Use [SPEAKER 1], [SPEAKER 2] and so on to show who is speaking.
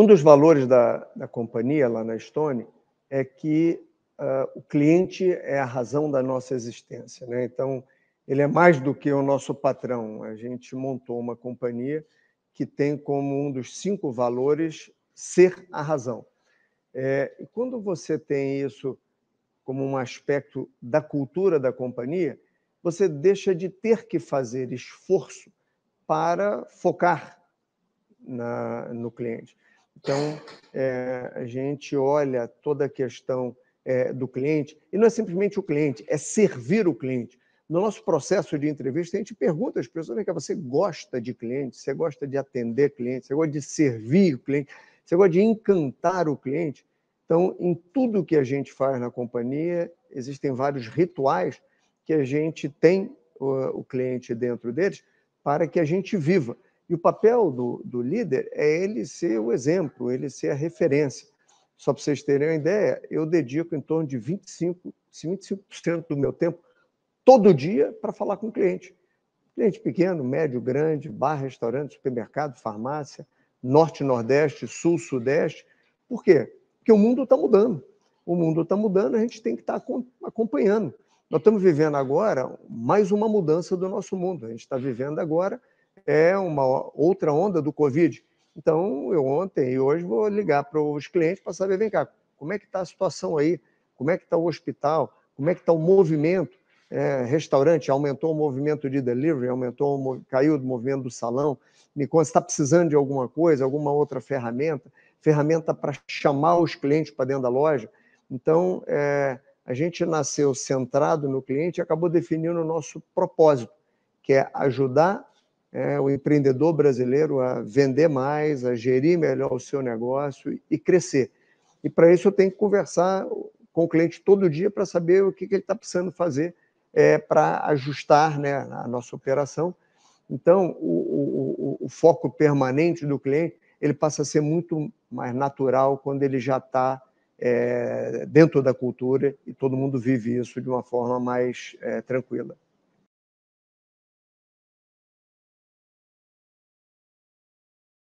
[SPEAKER 1] Um dos valores da, da companhia lá na Estônia é que uh, o cliente é a razão da nossa existência. Né? Então, ele é mais do que o nosso patrão. A gente montou uma companhia que tem como um dos cinco valores ser a razão. É, e quando você tem isso como um aspecto da cultura da companhia, você deixa de ter que fazer esforço para focar na, no cliente. Então, é, a gente olha toda a questão é, do cliente, e não é simplesmente o cliente, é servir o cliente. No nosso processo de entrevista, a gente pergunta às pessoas: que você gosta de cliente, você gosta de atender cliente, você gosta de servir o cliente, você gosta de encantar o cliente. Então, em tudo que a gente faz na companhia, existem vários rituais que a gente tem o, o cliente dentro deles para que a gente viva. E o papel do, do líder é ele ser o exemplo, ele ser a referência. Só para vocês terem uma ideia, eu dedico em torno de 25%, 25% do meu tempo todo dia para falar com o cliente. Cliente pequeno, médio, grande, bar, restaurante, supermercado, farmácia, norte, nordeste, sul, sudeste. Por quê? Porque o mundo está mudando. O mundo está mudando, a gente tem que estar tá acompanhando. Nós estamos vivendo agora mais uma mudança do nosso mundo. A gente está vivendo agora é uma outra onda do Covid. Então, eu ontem e hoje vou ligar para os clientes para saber, vem cá, como é que está a situação aí? Como é que está o hospital? Como é que está o movimento? É, restaurante aumentou o movimento de delivery, aumentou, caiu o movimento do salão. Me conta se está precisando de alguma coisa, alguma outra ferramenta, ferramenta para chamar os clientes para dentro da loja. Então, é, a gente nasceu centrado no cliente e acabou definindo o nosso propósito, que é ajudar é, o empreendedor brasileiro a vender mais, a gerir melhor o seu negócio e crescer. E para isso eu tenho que conversar com o cliente todo dia para saber o que, que ele está precisando fazer é, para ajustar né, a nossa operação. Então, o, o, o, foco permanente do cliente ele passa a ser muito mais natural quando ele já está é, dentro da cultura e todo mundo vive isso de uma forma mais é, tranquila.